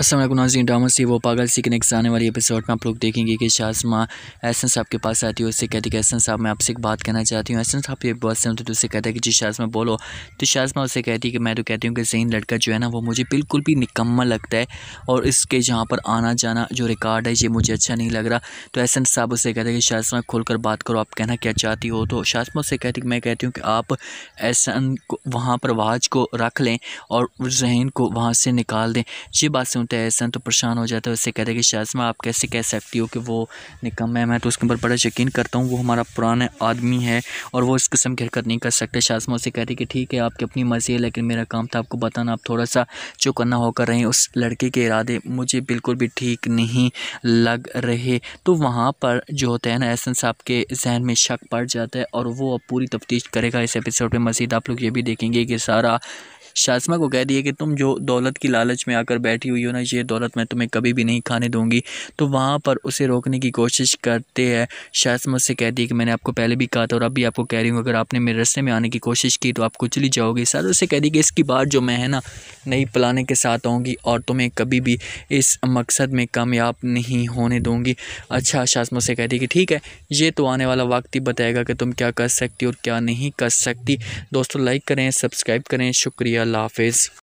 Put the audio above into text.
असलम नाजीन ड्रामा से वो पागल सी के नेक्स्ट आने वाली एपिसोड में आप लोग देखेंगे कि शाजमा एहसन साहब के पास आती है उससे कहती है कि एहसन साहब मैं आपसे एक बात कहना चाहती हूँ एहसन साहब ये बात सुनते तो उससे कहता है कि जी शाजमा बोलो तो शाजमा उससे कहती है कि मैं तो कहती हूँ कि जहन लड़का जो है ना वो मुझे बिल्कुल भी निकम्मा लगता है और इसके जहाँ पर आना जाना जो रिकॉर्ड है ये मुझे अच्छा नहीं लग रहा तो एहसन साहब उससे कहते हैं कि शाजमा खुल बात करो आप कहना क्या चाहती हो तो शाजमा उससे कहती कि मैं कहती हूँ कि आप एहसन को वहाँ पर वाज को रख लें और जहन को वहाँ से निकाल दें ये बात से सुनते हैं ऐसा तो परेशान हो जाता है उससे कहते हैं कि शाजमा आप कैसे कह सकती हो कि वो निकम है मैं तो उसके ऊपर बड़ा यकीन करता हूँ वो हमारा पुराना आदमी है और वो इस किस्म की हरकत नहीं कर सकते शाजमा उससे कहती कि ठीक है आपकी अपनी मर्ज़ी है लेकिन मेरा काम था आपको बताना आप थोड़ा सा चौकन्ना होकर रहें उस लड़के के इरादे मुझे बिल्कुल भी ठीक नहीं लग रहे तो वहाँ पर जो होता है ना एहसन साहब के जहन में शक पड़ जाता है और वो अब पूरी तफ्तीश करेगा इस एपिसोड में मज़ीद आप लोग ये भी देखेंगे कि सारा शासमा को कह दिए कि तुम जो दौलत की लालच में आकर बैठी हुई हो ना ये दौलत मैं तुम्हें कभी भी नहीं खाने दूंगी तो वहाँ पर उसे रोकने की कोशिश करते हैं शासमा उससे कह दिए कि मैंने आपको पहले भी कहा था और अब भी आपको कह रही हूँ अगर आपने मेरे रस्ते में आने की कोशिश की तो आप कुचली जाओगी सर उससे कह दी कि इसकी बात जो मैं है ना नई प्लान के साथ आऊँगी और तुम्हें कभी भी इस मकसद में कामयाब नहीं होने दूँगी अच्छा शास्मो मुझसे कहती कि ठीक है ये तो आने वाला वक्त ही बताएगा कि तुम क्या कर सकती और क्या नहीं कर सकती दोस्तों लाइक करें सब्सक्राइब करें शुक्रिया हाफिज़